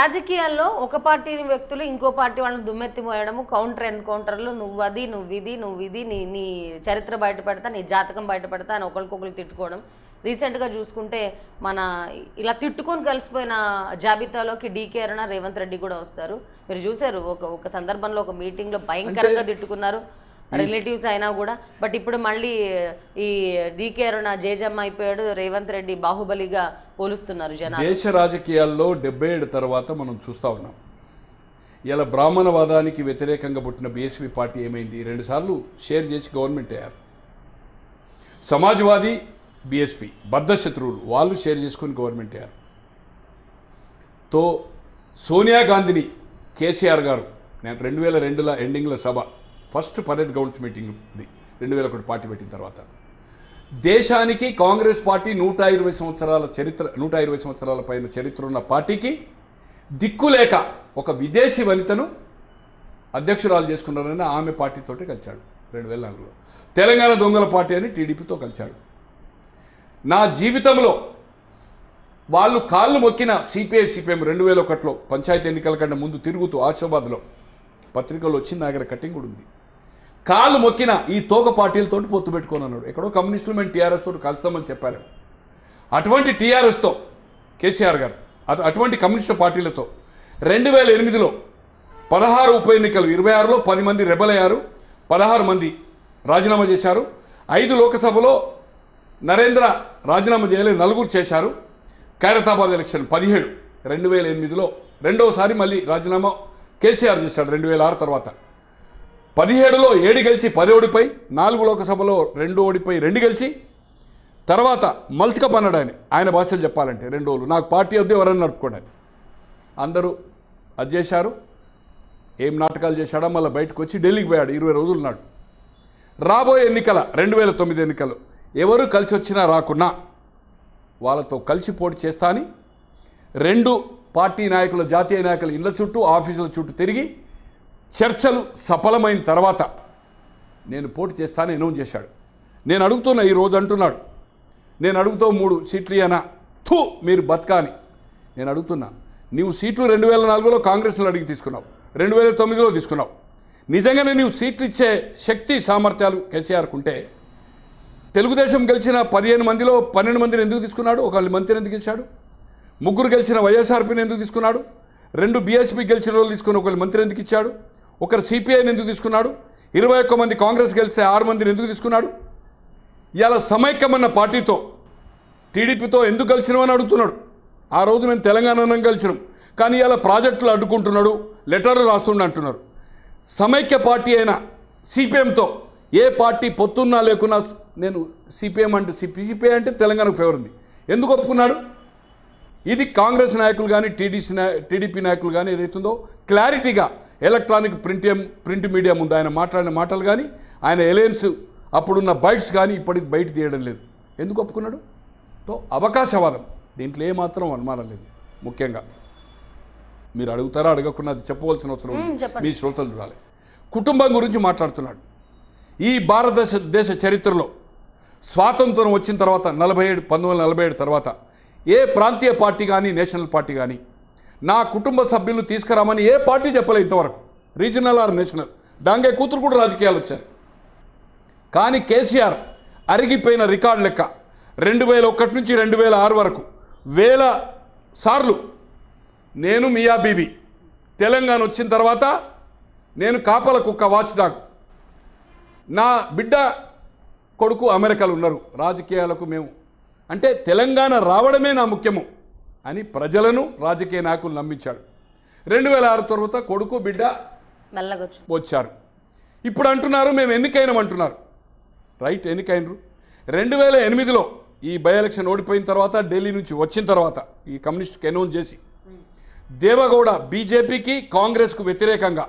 రాజకీయాల్లో ఒక పార్టీ వ్యక్తులు ఇంకో పార్టీ వాళ్ళని దుమ్మెత్తి మోయడము కౌంటర్ ఎన్కౌంటర్లు నువ్వు అది నువ్వు ఇది నువ్వు ఇది నీ నీ చరిత్ర బయటపడతా నీ జాతకం బయటపడతా అని ఒకరికొకరు తిట్టుకోవడం రీసెంట్గా చూసుకుంటే మన ఇలా తిట్టుకొని కలిసిపోయిన జాబితాలోకి డీకే అరుణ రేవంత్ రెడ్డి కూడా వస్తారు మీరు చూశారు ఒక ఒక సందర్భంలో ఒక మీటింగ్లో భయంకరంగా తిట్టుకున్నారు రిలేటివ్స్ అయినా కూడా బట్ ఇప్పుడు మళ్ళీ ఈ డీకే అరుణ జేజమ్మ అయిపోయాడు రేవంత్ రెడ్డి బాహుబలిగా పోలుస్తున్నారు జనాలు దేశ రాజకీయాల్లో డెబ్బై ఏడు తర్వాత మనం చూస్తూ ఉన్నాం ఇలా బ్రాహ్మణవాదానికి వ్యతిరేకంగా పుట్టిన బీఎస్పీ పార్టీ ఏమైంది రెండుసార్లు షేర్ చేసి గవర్నమెంట్ అయ్యారు సమాజ్వాది బీఎస్పీ శత్రువులు వాళ్ళు షేర్ చేసుకొని గవర్నమెంట్ అయ్యారు తో సోనియా గాంధీని కేసీఆర్ గారు నేను రెండు వేల రెండుల ఎండింగ్ల సభ ఫస్ట్ పర్లమెంట్ గవర్నమెంట్ మీటింగ్ ఉంది రెండు వేల ఒకటి పార్టీ పెట్టిన తర్వాత దేశానికి కాంగ్రెస్ పార్టీ నూట ఇరవై సంవత్సరాల చరిత్ర నూట ఇరవై సంవత్సరాల పైన చరిత్ర ఉన్న పార్టీకి దిక్కు లేక ఒక విదేశీ వనితను అధ్యక్షురాలు చేసుకున్నారని ఆమె పార్టీతోటే కలిశాడు రెండు వేల నాలుగులో తెలంగాణ దొంగల పార్టీ అని టీడీపీతో కలిశాడు నా జీవితంలో వాళ్ళు కాళ్ళు మొక్కిన సిపిఐ సిపిఎం రెండు వేల ఒకటిలో పంచాయతీ ఎన్నికల కంటే ముందు తిరుగుతూ ఆశాబాద్లో పత్రికల్లో వచ్చిన నాగర కట్టింగ్ కూడా ఉంది కాలు మొక్కిన ఈ తోక పార్టీలతో పొత్తు పెట్టుకొని అన్నాడు ఎక్కడో కమ్యూనిస్టులు మేము టీఆర్ఎస్ తోటి కలుస్తామని చెప్పారు అటువంటి టీఆర్ఎస్తో కేసీఆర్ గారు అటు అటువంటి కమ్యూనిస్టు పార్టీలతో రెండు వేల ఎనిమిదిలో పదహారు ఉప ఎన్నికలు ఇరవై ఆరులో పది మంది రెబల్ అయ్యారు పదహారు మంది రాజీనామా చేశారు ఐదు లోకసభలో నరేంద్ర రాజీనామా చేయాలి నలుగురు చేశారు ఖైరతాబాద్ ఎలక్షన్ పదిహేడు రెండు వేల ఎనిమిదిలో రెండవసారి మళ్ళీ రాజీనామా కేసీఆర్ చేశాడు రెండు వేల ఆరు తర్వాత పదిహేడులో ఏడు గెలిచి పది ఓడిపోయి నాలుగు లోకసభలో రెండు ఓడిపోయి రెండు గెలిచి తర్వాత మలసిక అన్నాడు ఆయన ఆయన భాషలు చెప్పాలంటే రెండు రోజులు నాకు పార్టీ వద్దు ఎవరైనా నడుపుకోండి అందరూ అది చేశారు ఏం నాటకాలు చేశాడో మళ్ళీ బయటకు వచ్చి ఢిల్లీకి పోయాడు ఇరవై రోజులు నాడు రాబోయే ఎన్నికల రెండు వేల తొమ్మిది ఎన్నికలు ఎవరు కలిసి వచ్చినా రాకున్నా వాళ్ళతో కలిసి పోటీ చేస్తా అని రెండు పార్టీ నాయకుల జాతీయ నాయకుల ఇళ్ళ చుట్టూ ఆఫీసుల చుట్టూ తిరిగి చర్చలు సఫలమైన తర్వాత నేను పోటీ చేస్తానని అనౌన్స్ చేశాడు నేను అడుగుతున్నా ఈరోజు అంటున్నాడు నేను అడుగుతావు మూడు సీట్లు అయినా థూ మీరు బతకాని నేను అడుగుతున్నా నీవు సీట్లు రెండు వేల నాలుగులో కాంగ్రెస్లో అడిగి తీసుకున్నావు రెండు వేల తొమ్మిదిలో తీసుకున్నావు నిజంగానే నీవు సీట్లు ఇచ్చే శక్తి సామర్థ్యాలు కేసీఆర్కు ఉంటే తెలుగుదేశం గెలిచిన పదిహేను మందిలో పన్నెండు మందిని ఎందుకు తీసుకున్నాడు ఒక మంత్రిని ఎందుకు ఇచ్చాడు ముగ్గురు గెలిచిన వైఎస్ఆర్పీని ఎందుకు తీసుకున్నాడు రెండు బీఎస్పీ గెలిచిన వాళ్ళు తీసుకుని ఒకళ్ళు మంత్రి ఎందుకు ఇచ్చాడు ఒకరు సిపిఐని ఎందుకు తీసుకున్నాడు ఇరవై ఒక్క మంది కాంగ్రెస్ గెలిస్తే ఆరు మందిని ఎందుకు తీసుకున్నాడు ఇవాళ సమైక్యమన్న పార్టీతో టీడీపీతో ఎందుకు కలిసినామని అడుగుతున్నాడు ఆ రోజు మేము తెలంగాణను కలిసినాం కానీ ఇవాళ ప్రాజెక్టులు అడ్డుకుంటున్నాడు లెటర్లు రాస్తుండ అంటున్నారు సమైక్య పార్టీ అయిన సిపిఎంతో ఏ పార్టీ పొత్తున్నా లేకున్నా నేను సిపిఎం అంటే సిపిఐ అంటే తెలంగాణకు ఫేవర్ ఉంది ఎందుకు ఒప్పుకున్నాడు ఇది కాంగ్రెస్ నాయకులు కానీ టీడీసీ టీడీపీ నాయకులు కానీ ఏదైతుందో క్లారిటీగా ఎలక్ట్రానిక్ ప్రింట్ ప్రింట్ మీడియా ముందు ఆయన మాట్లాడిన మాటలు కానీ ఆయన ఎలయన్స్ అప్పుడున్న బైట్స్ కానీ ఇప్పటికి బయట తీయడం లేదు ఎందుకు ఒప్పుకున్నాడు తో అవకాశవాదం దీంట్లో ఏమాత్రం అనుమానం లేదు ముఖ్యంగా మీరు అడుగుతారా అడగకుండా అది చెప్పవలసిన అవసరం మీ శ్రోతలు చూడాలి కుటుంబం గురించి మాట్లాడుతున్నాడు ఈ భారతదేశ దేశ చరిత్రలో స్వాతంత్రం వచ్చిన తర్వాత నలభై ఏడు పంతొమ్మిది వందల నలభై ఏడు తర్వాత ఏ ప్రాంతీయ పార్టీ కానీ నేషనల్ పార్టీ కానీ నా కుటుంబ సభ్యులు తీసుకురామని ఏ పార్టీ చెప్పలే ఇంతవరకు రీజనల్ ఆర్ నేషనల్ దాంగే కూతురు కూడా రాజకీయాలు వచ్చారు కానీ కేసీఆర్ అరిగిపోయిన రికార్డు లెక్క రెండు వేల ఒకటి నుంచి రెండు వేల ఆరు వరకు వేల సార్లు నేను మియా బీబీ తెలంగాణ వచ్చిన తర్వాత నేను కాపల కుక్క వాచ్ డాగ్ నా బిడ్డ కొడుకు అమెరికాలు ఉన్నారు రాజకీయాలకు మేము అంటే తెలంగాణ రావడమే నా ముఖ్యము అని ప్రజలను రాజకీయ నాయకులు నమ్మించాడు రెండు వేల ఆరు తర్వాత కొడుకు బిడ్డ వచ్చారు ఇప్పుడు అంటున్నారు మేము అంటున్నారు రైట్ ఎన్నికైనరు రెండు వేల ఎనిమిదిలో ఈ బై ఎలక్షన్ ఓడిపోయిన తర్వాత ఢిల్లీ నుంచి వచ్చిన తర్వాత ఈ కమ్యూనిస్ట్కి అనౌన్స్ చేసి దేవగౌడ బీజేపీకి కాంగ్రెస్కు వ్యతిరేకంగా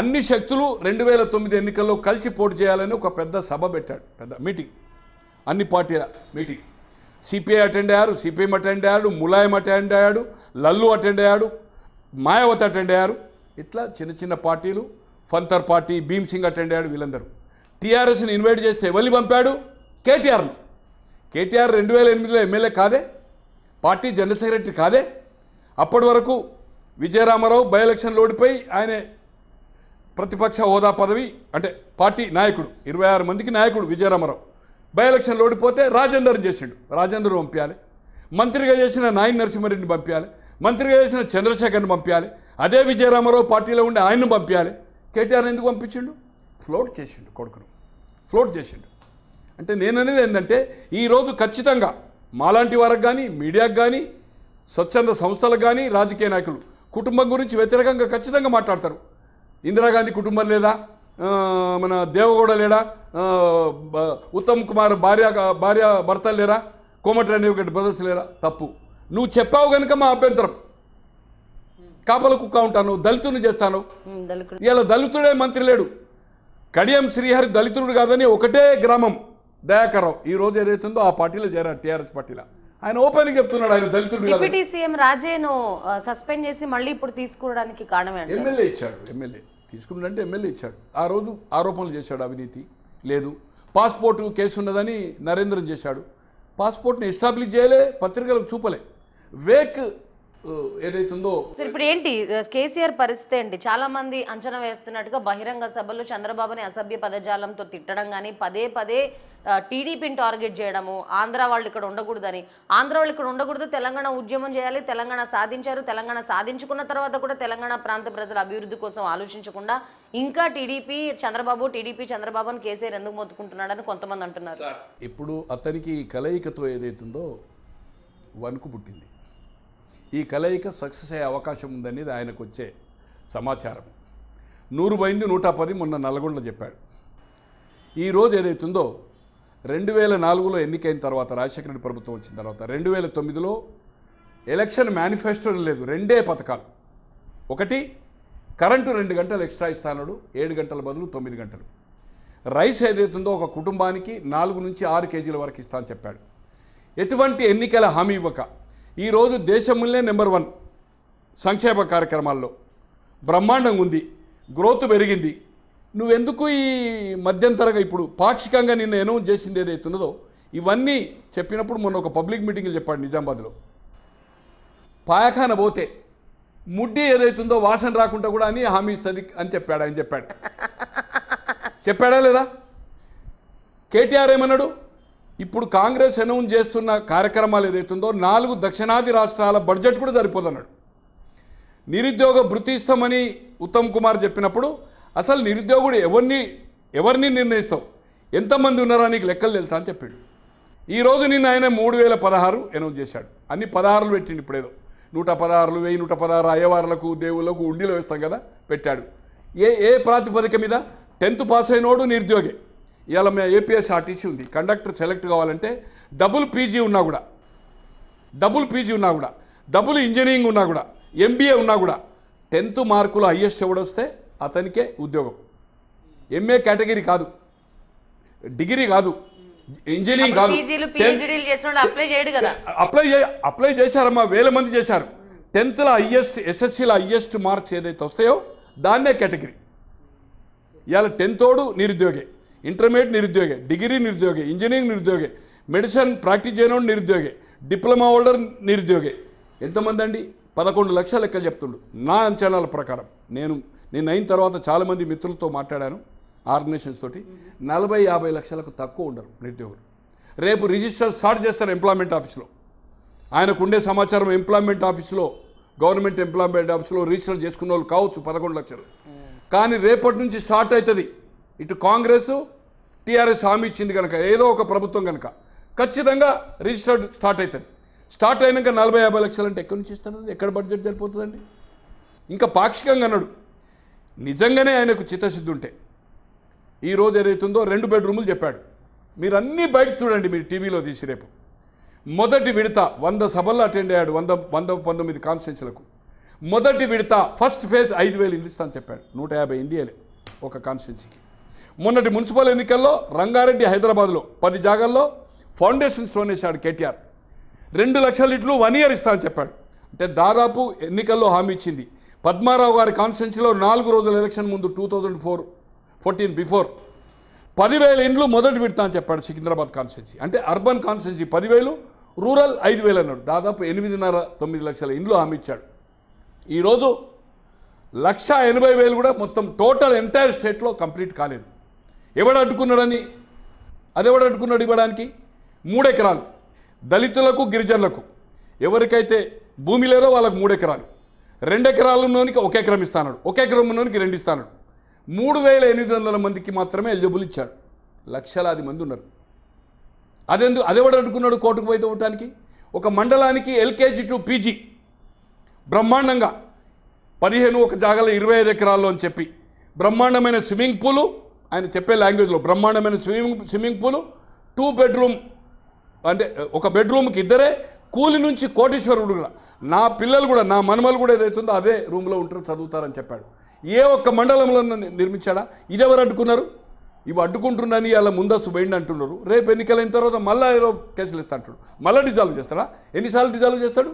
అన్ని శక్తులు రెండు వేల తొమ్మిది ఎన్నికల్లో కలిసి పోటీ చేయాలని ఒక పెద్ద సభ పెట్టాడు పెద్ద మీటింగ్ అన్ని పార్టీల మీటింగ్ సిపిఐ అటెండ్ అయ్యారు సిపిఎం అటెండ్ అయ్యాడు ములాయం అటెండ్ అయ్యాడు లల్లు అటెండ్ అయ్యాడు మాయావతి అటెండ్ అయ్యారు ఇట్లా చిన్న చిన్న పార్టీలు panther party Bhim Singh attend అయ్యాడు వీళ్ళందరూ టీఆర్ఎస్ని ఇన్వైట్ చేస్తే ఎవరిని పంపాడు కేటీఆర్ను కేటీఆర్ రెండు వేల ఎనిమిదిలో ఎమ్మెల్యే కాదే పార్టీ జనరల్ సెక్రటరీ కాదే అప్పటి వరకు విజయరామారావు బై ఎలక్షన్లో ఓడిపోయి ఆయన ప్రతిపక్ష హోదా పదవి అంటే పార్టీ నాయకుడు ఇరవై ఆరు మందికి నాయకుడు విజయరామారావు బై ఎలక్షన్లో ఓడిపోతే రాజేందర్ చేసిండు రాజేందర్ పంపించాలి మంత్రిగా చేసిన నాయన నరసింహారెడ్డిని పంపించాలి మంత్రిగా చేసిన చంద్రశేఖర్ని పంపించాలి అదే విజయరామారావు పార్టీలో ఉండే ఆయన్ను పంపించాలి కేటీఆర్ ఎందుకు పంపించిండు ఫ్లోట్ చేసిండు కొడుకును ఫ్లోట్ చేసిండు అంటే నేననేది ఏంటంటే ఈరోజు ఖచ్చితంగా మాలాంటి వారికి కానీ మీడియాకు కానీ స్వచ్ఛంద సంస్థలకు కానీ రాజకీయ నాయకులు కుటుంబం గురించి వ్యతిరేకంగా ఖచ్చితంగా మాట్లాడతారు ఇందిరాగాంధీ కుటుంబం లేదా మన దేవగౌడ లేడా ఉత్తమ్ కుమార్ భార్య భార్య భర్త లేరా కోమటిరెడ్డి ఒకటి బ్రదర్స్ లేరా తప్పు నువ్వు చెప్పావు కనుక మా అభ్యంతరం కాపల కుక్క ఉంటాను దళితుని చేస్తాను ఇలా దళితుడే మంత్రి లేడు కడియం శ్రీహరి దళితుడు కాదని ఒకటే గ్రామం దయాకరం ఈ రోజు ఏదైతుందో ఆ పార్టీలో చేరారు టీఆర్ఎస్ పార్టీలో ఆయన ఓపెన్ చెప్తున్నాడు ఆయన దళితుడు డిప్యూటీ సీఎం రాజేను సస్పెండ్ చేసి మళ్ళీ ఇప్పుడు తీసుకోవడానికి కారణం ఎమ్మెల్యే ఇచ్చాడు ఎమ్మెల్యే తీసుకున్నాడంటే ఎమ్మెల్యే ఇచ్చాడు ఆ రోజు ఆరోపణలు చేశాడు అవినీతి లేదు పాస్పోర్టు కేసు ఉన్నదని నరేంద్రం చేశాడు పాస్పోర్ట్ని ఎస్టాబ్లిష్ చేయలే పత్రికలకు చూపలే వేక్ ఏదైతుందో సార్ ఇప్పుడు ఏంటి కేసీఆర్ పరిస్థితి ఏంటి చాలా మంది అంచనా వేస్తున్నట్టుగా బహిరంగ సభలో చంద్రబాబుని అసభ్య పదజాలంతో తిట్టడం కానీ పదే పదే టీడీపీని టార్గెట్ చేయడము ఆంధ్ర వాళ్ళు ఇక్కడ ఉండకూడదని ఆంధ్ర వాళ్ళు ఇక్కడ ఉండకూడదు తెలంగాణ ఉద్యమం చేయాలి తెలంగాణ సాధించారు తెలంగాణ సాధించుకున్న తర్వాత కూడా తెలంగాణ ప్రాంత ప్రజల అభివృద్ధి కోసం ఆలోచించకుండా ఇంకా టీడీపీ చంద్రబాబు టీడీపీ చంద్రబాబు అని కేసీఆర్ ఎందుకు మొత్తుకుంటున్నాడని కొంతమంది అంటున్నారు ఇప్పుడు అతనికి కలయికతో ఏదైతుందో వణుకు పుట్టింది ఈ కలయిక సక్సెస్ అయ్యే అవకాశం ఉందనేది ఆయనకు వచ్చే సమాచారం నూరు బైంది నూట పది మొన్న నల్గొండలో చెప్పాడు ఈరోజు ఏదైతుందో రెండు వేల నాలుగులో ఎన్నికైన తర్వాత రాజశేఖర రెడ్డి ప్రభుత్వం వచ్చిన తర్వాత రెండు వేల తొమ్మిదిలో ఎలక్షన్ మేనిఫెస్టో లేదు రెండే పథకాలు ఒకటి కరెంటు రెండు గంటలు ఎక్స్ట్రా ఇస్తానడు ఏడు గంటల బదులు తొమ్మిది గంటలు రైస్ ఏదైతుందో ఒక కుటుంబానికి నాలుగు నుంచి ఆరు కేజీల వరకు ఇస్తానని చెప్పాడు ఎటువంటి ఎన్నికల హామీ ఇవ్వక ఈరోజు దేశంలోనే నెంబర్ వన్ సంక్షేమ కార్యక్రమాల్లో బ్రహ్మాండంగా ఉంది గ్రోత్ పెరిగింది నువ్వెందుకు ఈ మధ్యంతరంగా ఇప్పుడు పాక్షికంగా నిన్ను అనౌన్స్ చేసింది ఉన్నదో ఇవన్నీ చెప్పినప్పుడు మొన్న ఒక పబ్లిక్ మీటింగ్లు చెప్పాడు నిజామాబాద్లో పాయఖాన పోతే ముడ్డి ఏదైతుందో వాసన రాకుండా కూడా అని హామీ ఇస్తుంది అని చెప్పాడు అని చెప్పాడు చెప్పాడా లేదా కేటీఆర్ ఏమన్నాడు ఇప్పుడు కాంగ్రెస్ అనౌన్స్ చేస్తున్న కార్యక్రమాలు ఏదైతుందో నాలుగు దక్షిణాది రాష్ట్రాల బడ్జెట్ కూడా సరిపోదన్నాడు నిరుద్యోగ భృతిస్తామని ఉత్తమ్ కుమార్ చెప్పినప్పుడు అసలు నిరుద్యోగుడు ఎవరిని ఎవరిని నిర్ణయిస్తావు ఎంతమంది ఉన్నారో నీకు లెక్కలు తెలుసా అని చెప్పాడు ఈరోజు నిన్న ఆయన మూడు వేల పదహారు అనౌన్స్ చేశాడు అన్ని పదహారులు పెట్టిండు ఇప్పుడేదో నూట పదహారులు వెయ్యి నూట పదహారు అయ్యవార్లకు దేవుళ్ళకు ఉండిలో వేస్తాం కదా పెట్టాడు ఏ ఏ ప్రాతిపదిక మీద టెన్త్ పాస్ అయినోడు నిరుద్యోగి ఇవాళ మేము ఏపీఎస్ఆర్టీసీ ఉంది కండక్టర్ సెలెక్ట్ కావాలంటే డబుల్ పీజీ ఉన్నా కూడా డబుల్ పీజీ ఉన్నా కూడా డబుల్ ఇంజనీరింగ్ ఉన్నా కూడా ఎంబీఏ ఉన్నా కూడా టెన్త్ మార్కులు ఐఎస్ ఎవడొస్తే అతనికే ఉద్యోగం ఎంఏ కేటగిరీ కాదు డిగ్రీ కాదు ఇంజనీరింగ్ కాదు అప్లై అప్లై చేశారమ్మా వేల మంది చేశారు టెన్త్లో హయ్యెస్ట్ ఎస్ఎస్సీలో హయ్యెస్ట్ మార్క్స్ ఏదైతే వస్తాయో దాన్నే కేటగిరీ ఇవాళ టెన్తోడు నిరుద్యోగే ఇంటర్మీడియట్ నిరుద్యోగి డిగ్రీ నిరుద్యోగి ఇంజనీరింగ్ నిరుద్యోగి మెడిసిన్ ప్రాక్టీస్ చేయనోడు నిరుద్యోగి డిప్లొమా హోల్డర్ నిరుద్యోగి ఎంతమంది అండి పదకొండు లక్షల లెక్కలు చెప్తుండు నా అంచనాల ప్రకారం నేను నేను అయిన తర్వాత చాలామంది మిత్రులతో మాట్లాడాను ఆర్గనైజేషన్స్ తోటి నలభై యాభై లక్షలకు తక్కువ ఉండరు నిరుద్యోగులు రేపు రిజిస్టర్ స్టార్ట్ చేస్తారు ఎంప్లాయ్మెంట్ ఆఫీస్లో ఆయనకు ఉండే సమాచారం ఎంప్లాయ్మెంట్ ఆఫీస్లో గవర్నమెంట్ ఎంప్లాయ్మెంట్ ఆఫీస్లో రిజిస్టర్ చేసుకున్న వాళ్ళు కావచ్చు పదకొండు లక్షలు కానీ రేపటి నుంచి స్టార్ట్ అవుతుంది ఇటు కాంగ్రెస్ టీఆర్ఎస్ హామీ ఇచ్చింది కనుక ఏదో ఒక ప్రభుత్వం కనుక ఖచ్చితంగా రిజిస్టర్డ్ స్టార్ట్ అవుతుంది స్టార్ట్ అయినాక నలభై యాభై లక్షలు అంటే ఎక్కడి నుంచి ఇస్తానండి ఎక్కడ బడ్జెట్ సరిపోతుందండి ఇంకా పాక్షికంగా అన్నాడు నిజంగానే ఆయనకు చిత్తశుద్ధి ఉంటే ఈరోజు ఏదైతుందో రెండు బెడ్రూములు చెప్పాడు మీరు అన్నీ బయట చూడండి మీరు టీవీలో తీసి రేపు మొదటి విడత వంద సభల్లో అటెండ్ అయ్యాడు వంద వంద పంతొమ్మిది కాన్స్టిట్యున్సీలకు మొదటి విడత ఫస్ట్ ఫేజ్ ఐదు వేలు ఇండిస్తాను చెప్పాడు నూట యాభై ఇండియాలే ఒక కాన్స్టిట్యున్సీకి మొన్నటి మున్సిపల్ ఎన్నికల్లో రంగారెడ్డి హైదరాబాద్లో పది జాగాల్లో ఫౌండేషన్ స్టోన్ వేశాడు కేటీఆర్ రెండు లక్షల ఇట్లు వన్ ఇయర్ ఇస్తా చెప్పాడు అంటే దాదాపు ఎన్నికల్లో హామీ ఇచ్చింది పద్మారావు గారి కాన్స్టిట్యున్సీలో నాలుగు రోజుల ఎలక్షన్ ముందు two thousand four fourteen before పదివేల ఇండ్లు మొదటి విడతా అని చెప్పాడు సికింద్రాబాద్ కాన్స్టిట్యున్సీ అంటే అర్బన్ కాన్స్టిట్యున్సీ పదివేలు రూరల్ ఐదు వేలు అన్నాడు దాదాపు ఎనిమిదిన్నర తొమ్మిది లక్షల ఇండ్లు హామీ ఇచ్చాడు ఈరోజు లక్ష ఎనభై వేలు కూడా మొత్తం టోటల్ ఎంటైర్ స్టేట్లో కంప్లీట్ కాలేదు ఎవడు అడ్డుకున్నాడని అదెవడు అడ్డుకున్నాడు ఇవ్వడానికి మూడెకరాలు దళితులకు గిరిజనులకు ఎవరికైతే భూమి లేదో వాళ్ళకు మూడెకరాలు రెండెకరాలలోనికి ఉన్నోనికి ఒక ఎకరం ఇస్తాడు ఒక ఎకరం రెండు ఇస్తాడు మూడు వేల ఎనిమిది వందల మందికి మాత్రమే ఎలిజిబుల్ ఇచ్చాడు లక్షలాది మంది ఉన్నారు అదెందు అదెవడు అడ్డుకున్నాడు కోర్టుకు పోయి తవ్వటానికి ఒక మండలానికి ఎల్కేజీ టు పీజీ బ్రహ్మాండంగా పదిహేను ఒక జాగాలో ఇరవై ఐదు ఎకరాల్లో అని చెప్పి బ్రహ్మాండమైన స్విమ్మింగ్ పూలు ఆయన చెప్పే లాంగ్వేజ్లో బ్రహ్మాండమైన swimming swimming pool two bedroom అంటే ఒక బెడ్రూమ్కి ఇద్దరే కూలి నుంచి కోటీశ్వరుడు కూడా నా పిల్లలు కూడా నా మనమలు కూడా ఏదైతుందో అదే రూమ్లో ఉంటారు చదువుతారని చెప్పాడు ఏ ఒక్క మండలంలో నిర్మించాడా ఇదెవరు అడ్డుకున్నారు ఇవి అడ్డుకుంటున్నాని అలా ముందస్తు పోయిండి అంటున్నారు రేపు ఎన్నికలైన తర్వాత మళ్ళీ ఏదో కేసులు ఇస్తా అంటున్నాడు మళ్ళీ డిజాల్వ్ చేస్తాడా ఎన్నిసార్లు డిజాల్వ్ చేస్తాడు